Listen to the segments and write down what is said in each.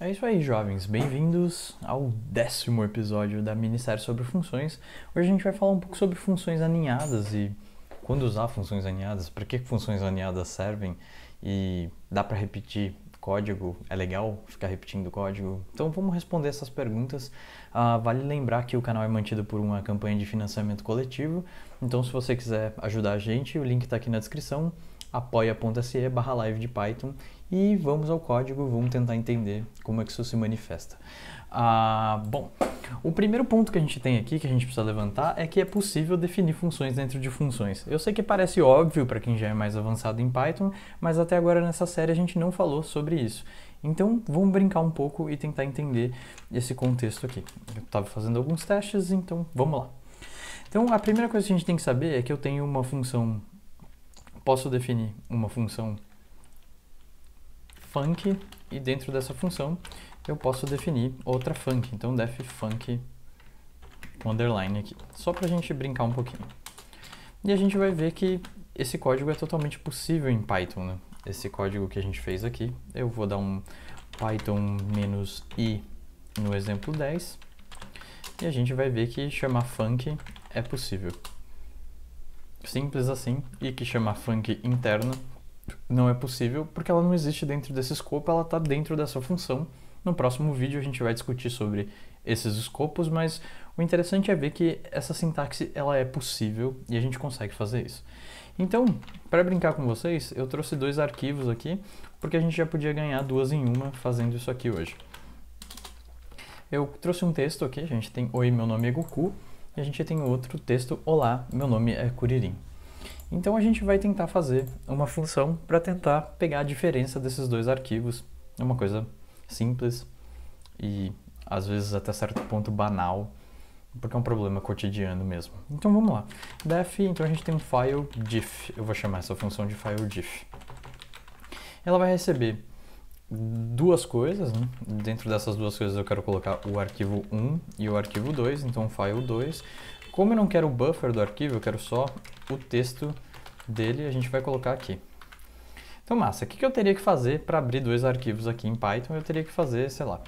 É isso aí, jovens. Bem-vindos ao décimo episódio da Ministério sobre Funções. Hoje a gente vai falar um pouco sobre funções aninhadas e quando usar funções aninhadas, para que funções aninhadas servem e dá para repetir código? É legal ficar repetindo código? Então vamos responder essas perguntas. Ah, vale lembrar que o canal é mantido por uma campanha de financiamento coletivo, então se você quiser ajudar a gente, o link está aqui na descrição apoia.se barra live de Python e vamos ao código, vamos tentar entender como é que isso se manifesta. Ah, bom, o primeiro ponto que a gente tem aqui, que a gente precisa levantar, é que é possível definir funções dentro de funções. Eu sei que parece óbvio para quem já é mais avançado em Python, mas até agora nessa série a gente não falou sobre isso. Então vamos brincar um pouco e tentar entender esse contexto aqui. Eu estava fazendo alguns testes, então vamos lá. Então a primeira coisa que a gente tem que saber é que eu tenho uma função posso definir uma função func e dentro dessa função eu posso definir outra func. Então def func underline aqui, só para a gente brincar um pouquinho. E a gente vai ver que esse código é totalmente possível em Python, né? Esse código que a gente fez aqui, eu vou dar um python-i no exemplo 10 e a gente vai ver que chamar func é possível simples assim e que chama funk interna não é possível porque ela não existe dentro desse escopo, ela está dentro dessa função. No próximo vídeo a gente vai discutir sobre esses escopos, mas o interessante é ver que essa sintaxe ela é possível e a gente consegue fazer isso. Então, para brincar com vocês, eu trouxe dois arquivos aqui, porque a gente já podia ganhar duas em uma fazendo isso aqui hoje. Eu trouxe um texto aqui, a gente tem Oi, meu nome é Goku, a gente tem outro texto, olá, meu nome é Curirim. Então a gente vai tentar fazer uma função para tentar pegar a diferença desses dois arquivos. É uma coisa simples e às vezes até certo ponto banal, porque é um problema cotidiano mesmo. Então vamos lá. Def, então a gente tem um file diff. Eu vou chamar essa função de file diff. Ela vai receber duas coisas, né? dentro dessas duas coisas eu quero colocar o arquivo 1 e o arquivo 2, então file 2. Como eu não quero o buffer do arquivo, eu quero só o texto dele, a gente vai colocar aqui. Então massa, o que eu teria que fazer para abrir dois arquivos aqui em Python? Eu teria que fazer, sei lá,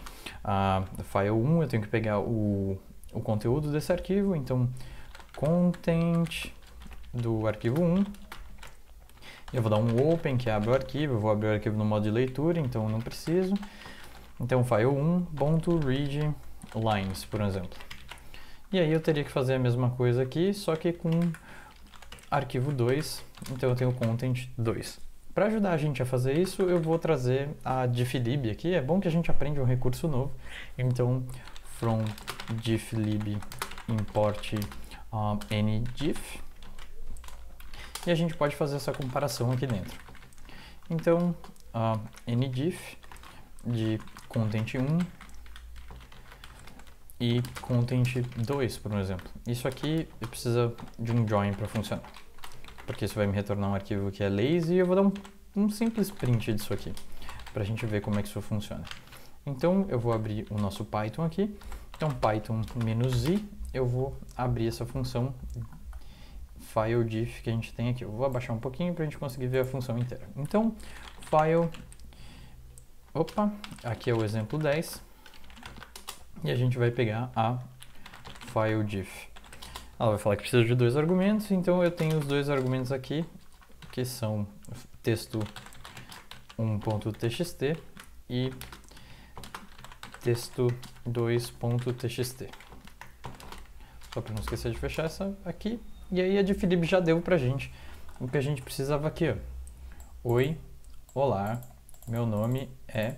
file 1, eu tenho que pegar o, o conteúdo desse arquivo, então content do arquivo 1 eu vou dar um open que abre o arquivo, eu vou abrir o arquivo no modo de leitura, então não preciso. Então file read lines, por exemplo. E aí eu teria que fazer a mesma coisa aqui, só que com arquivo 2, então eu tenho content 2. Para ajudar a gente a fazer isso, eu vou trazer a difflib aqui. É bom que a gente aprende um recurso novo. Então, from difflib import um, ah, e a gente pode fazer essa comparação aqui dentro. Então, a ndiff de content 1 e content 2, por exemplo. Isso aqui precisa de um join para funcionar, porque isso vai me retornar um arquivo que é lazy e eu vou dar um, um simples print disso aqui, para a gente ver como é que isso funciona. Então, eu vou abrir o nosso Python aqui, então python-i, eu vou abrir essa função file diff que a gente tem aqui. Eu vou abaixar um pouquinho para a gente conseguir ver a função inteira. Então, file, opa, aqui é o exemplo 10, e a gente vai pegar a file diff. Ela vai falar que precisa de dois argumentos, então eu tenho os dois argumentos aqui, que são texto 1.txt e texto 2.txt. Só para não esquecer de fechar essa aqui. E aí a de Felipe já deu pra gente o que a gente precisava aqui. Ó. Oi, olá, meu nome é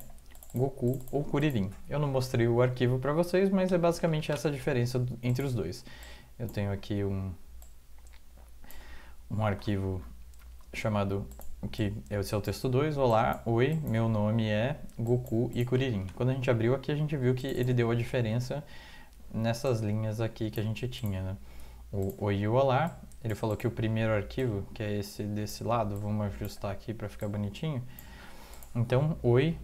Goku ou Kuririn. Eu não mostrei o arquivo para vocês, mas é basicamente essa a diferença entre os dois. Eu tenho aqui um, um arquivo chamado que esse é o texto 2, olá, oi, meu nome é Goku e Kuririn. Quando a gente abriu aqui, a gente viu que ele deu a diferença nessas linhas aqui que a gente tinha, né? o, o IUA ele falou que o primeiro arquivo, que é esse desse lado, vamos ajustar aqui para ficar bonitinho. Então, oi,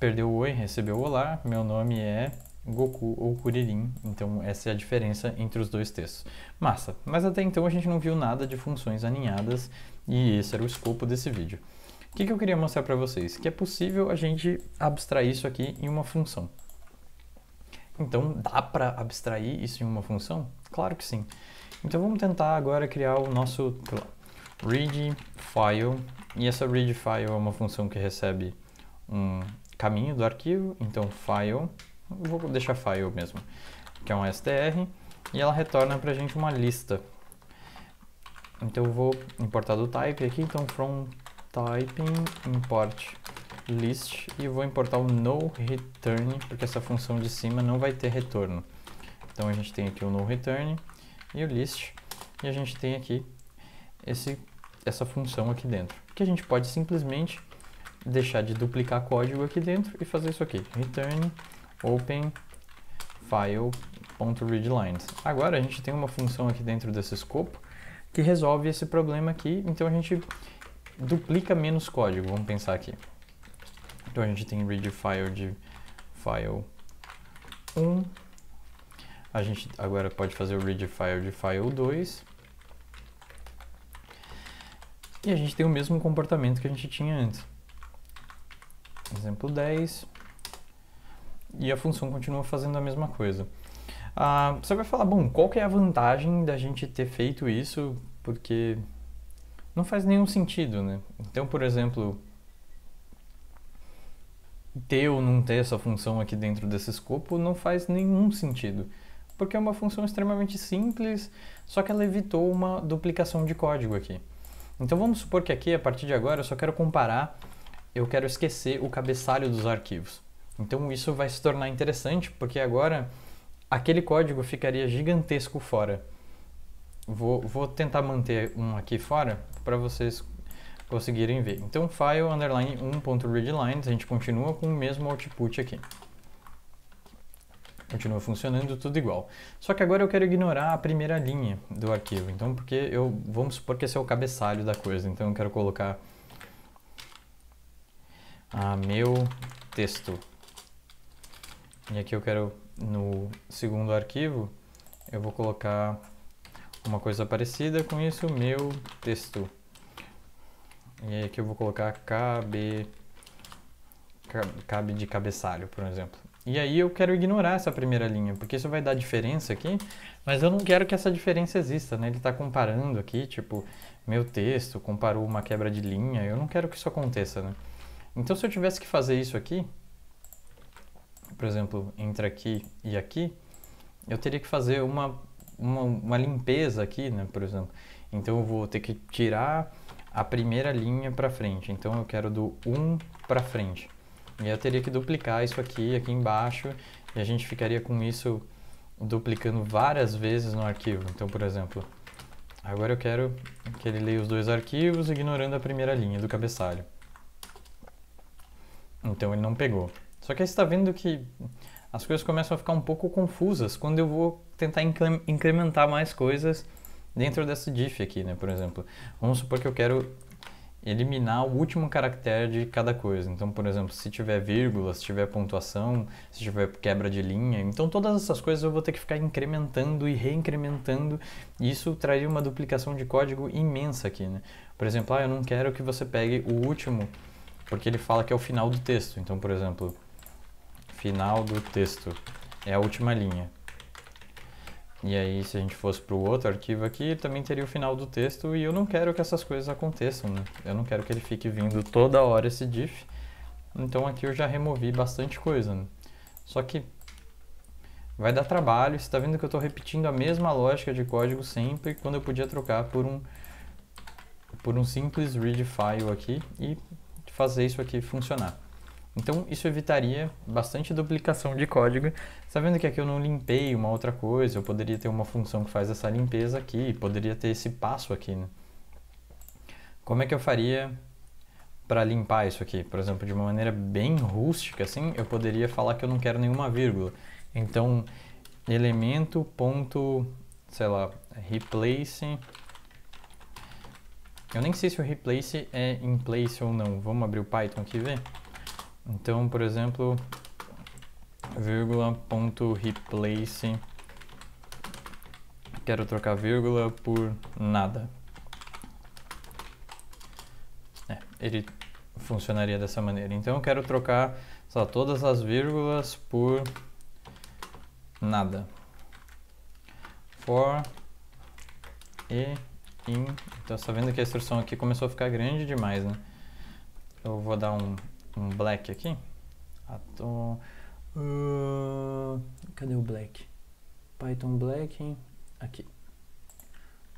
perdeu o oi, recebeu o olá, meu nome é Goku ou Kuririn. Então, essa é a diferença entre os dois textos. Massa, mas até então a gente não viu nada de funções aninhadas e esse era o escopo desse vídeo. O que, que eu queria mostrar para vocês? Que é possível a gente abstrair isso aqui em uma função. Então, dá para abstrair isso em uma função? Claro que sim. Então, vamos tentar agora criar o nosso read file. E essa read file é uma função que recebe um caminho do arquivo. Então, file, vou deixar file mesmo, que é um str. E ela retorna para a gente uma lista. Então, eu vou importar do type aqui. Então, from typing import list e vou importar o no return, porque essa função de cima não vai ter retorno. Então a gente tem aqui o no return e o list e a gente tem aqui esse, essa função aqui dentro. Que a gente pode simplesmente deixar de duplicar código aqui dentro e fazer isso aqui, return open file.readlines. Agora a gente tem uma função aqui dentro desse escopo que resolve esse problema aqui, então a gente duplica menos código, vamos pensar aqui. Então a gente tem read file de file 1. A gente agora pode fazer o read file de file 2. E a gente tem o mesmo comportamento que a gente tinha antes. Exemplo 10. E a função continua fazendo a mesma coisa. Ah, você vai falar, bom, qual que é a vantagem da gente ter feito isso? Porque não faz nenhum sentido, né? Então, por exemplo, ter ou não ter essa função aqui dentro desse escopo não faz nenhum sentido, porque é uma função extremamente simples, só que ela evitou uma duplicação de código aqui. Então vamos supor que aqui, a partir de agora, eu só quero comparar, eu quero esquecer o cabeçalho dos arquivos. Então isso vai se tornar interessante, porque agora aquele código ficaria gigantesco fora. Vou, vou tentar manter um aqui fora para vocês conseguirem ver. Então file underline 1.readlines, a gente continua com o mesmo output aqui. Continua funcionando tudo igual. Só que agora eu quero ignorar a primeira linha do arquivo. Então, porque eu vamos supor que esse é o cabeçalho da coisa. Então eu quero colocar a meu texto. E aqui eu quero no segundo arquivo, eu vou colocar uma coisa parecida com isso, meu texto. É, e aqui eu vou colocar KB, KB de cabeçalho, por exemplo. E aí eu quero ignorar essa primeira linha, porque isso vai dar diferença aqui, mas eu não quero que essa diferença exista, né? Ele está comparando aqui, tipo, meu texto comparou uma quebra de linha, eu não quero que isso aconteça, né? Então se eu tivesse que fazer isso aqui, por exemplo, entre aqui e aqui, eu teria que fazer uma, uma, uma limpeza aqui, né, por exemplo. Então eu vou ter que tirar a primeira linha para frente. Então eu quero do 1 para frente. E eu teria que duplicar isso aqui, aqui embaixo, e a gente ficaria com isso duplicando várias vezes no arquivo. Então, por exemplo, agora eu quero que ele leia os dois arquivos, ignorando a primeira linha do cabeçalho. Então ele não pegou. Só que aí você está vendo que as coisas começam a ficar um pouco confusas quando eu vou tentar incrementar mais coisas dentro dessa diff aqui, né? Por exemplo, vamos supor que eu quero eliminar o último caractere de cada coisa. Então, por exemplo, se tiver vírgula, se tiver pontuação, se tiver quebra de linha, então todas essas coisas eu vou ter que ficar incrementando e reincrementando. E isso traria uma duplicação de código imensa aqui, né? Por exemplo, ah, eu não quero que você pegue o último, porque ele fala que é o final do texto. Então, por exemplo, final do texto é a última linha. E aí, se a gente fosse para o outro arquivo aqui, também teria o final do texto e eu não quero que essas coisas aconteçam, né? Eu não quero que ele fique vindo toda hora esse diff. Então aqui eu já removi bastante coisa, né? Só que vai dar trabalho, você está vendo que eu estou repetindo a mesma lógica de código sempre, quando eu podia trocar por um, por um simples read file aqui e fazer isso aqui funcionar. Então isso evitaria bastante duplicação de código. sabendo tá que aqui eu não limpei uma outra coisa, eu poderia ter uma função que faz essa limpeza aqui, poderia ter esse passo aqui. Né? Como é que eu faria para limpar isso aqui? Por exemplo, de uma maneira bem rústica assim, eu poderia falar que eu não quero nenhuma vírgula. Então, elemento ponto, sei lá, replace... Eu nem sei se o replace é in place ou não. Vamos abrir o Python aqui e ver. Então, por exemplo, vírgula ponto replace quero trocar vírgula por nada. É, ele funcionaria dessa maneira. Então eu quero trocar só todas as vírgulas por nada. For e in. Então você está vendo que a instrução aqui começou a ficar grande demais, né? Eu vou dar um um black aqui. Atom, uh, cadê o black? Python black aqui.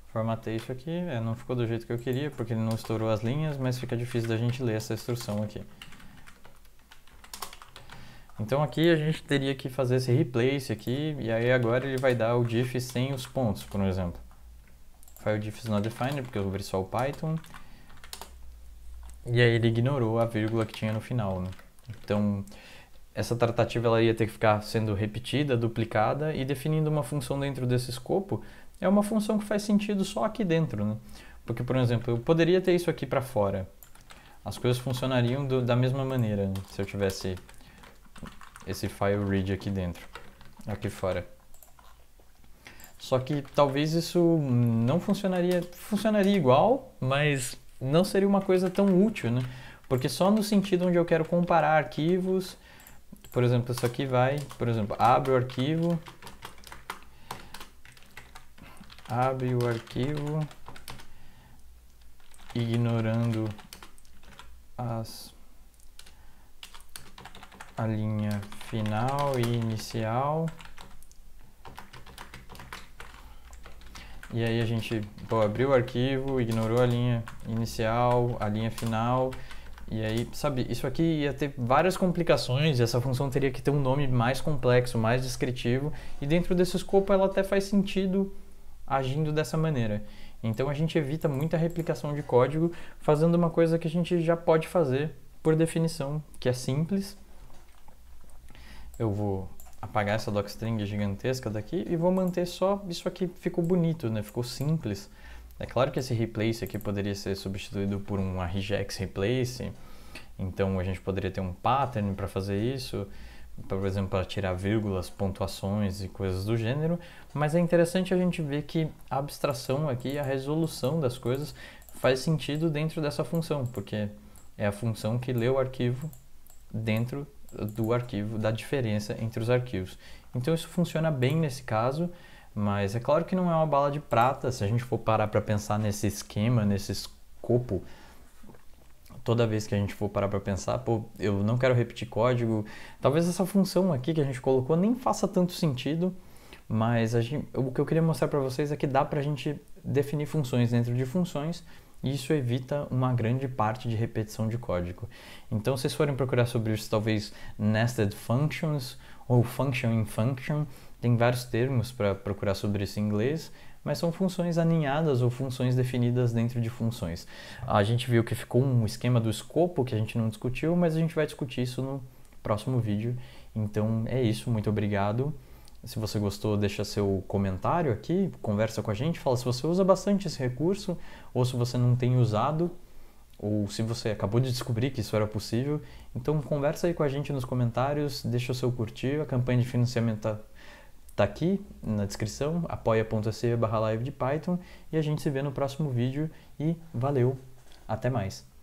Formatei isso aqui, é, não ficou do jeito que eu queria, porque ele não estourou as linhas, mas fica difícil da gente ler essa instrução aqui. Então aqui a gente teria que fazer esse replace aqui, e aí agora ele vai dar o diff sem os pontos, por exemplo. File diffs not defined, porque eu abri só o Python. E aí ele ignorou a vírgula que tinha no final, né? Então, essa tratativa ela ia ter que ficar sendo repetida, duplicada e definindo uma função dentro desse escopo é uma função que faz sentido só aqui dentro, né? Porque, por exemplo, eu poderia ter isso aqui para fora. As coisas funcionariam do, da mesma maneira né? se eu tivesse esse file read aqui dentro, aqui fora. Só que talvez isso não funcionaria, funcionaria igual, mas não seria uma coisa tão útil, né? Porque só no sentido onde eu quero comparar arquivos, por exemplo, isso aqui vai, por exemplo, abre o arquivo, abre o arquivo, ignorando as a linha final e inicial E aí a gente pô, abriu o arquivo, ignorou a linha inicial, a linha final. E aí, sabe, isso aqui ia ter várias complicações, essa função teria que ter um nome mais complexo, mais descritivo, e dentro desse escopo ela até faz sentido agindo dessa maneira. Então a gente evita muita replicação de código fazendo uma coisa que a gente já pode fazer por definição, que é simples. Eu vou apagar essa docstring gigantesca daqui e vou manter só isso aqui ficou bonito, né? Ficou simples. É claro que esse replace aqui poderia ser substituído por um regex replace, então a gente poderia ter um pattern para fazer isso, por exemplo, para tirar vírgulas, pontuações e coisas do gênero, mas é interessante a gente ver que a abstração aqui, a resolução das coisas faz sentido dentro dessa função, porque é a função que lê o arquivo dentro do arquivo, da diferença entre os arquivos. Então isso funciona bem nesse caso, mas é claro que não é uma bala de prata, se a gente for parar para pensar nesse esquema, nesse escopo, toda vez que a gente for parar para pensar, pô, eu não quero repetir código, talvez essa função aqui que a gente colocou nem faça tanto sentido, mas gente, o que eu queria mostrar para vocês é que dá para a gente definir funções dentro de funções isso evita uma grande parte de repetição de código. Então, se vocês forem procurar sobre isso, talvez nested functions ou function in function, tem vários termos para procurar sobre isso em inglês, mas são funções aninhadas ou funções definidas dentro de funções. A gente viu que ficou um esquema do escopo que a gente não discutiu, mas a gente vai discutir isso no próximo vídeo. Então é isso, muito obrigado. Se você gostou, deixa seu comentário aqui, conversa com a gente, fala se você usa bastante esse recurso ou se você não tem usado ou se você acabou de descobrir que isso era possível. Então conversa aí com a gente nos comentários, deixa o seu curtir, a campanha de financiamento tá, tá aqui na descrição, apoia.se barra live de Python e a gente se vê no próximo vídeo e valeu, até mais!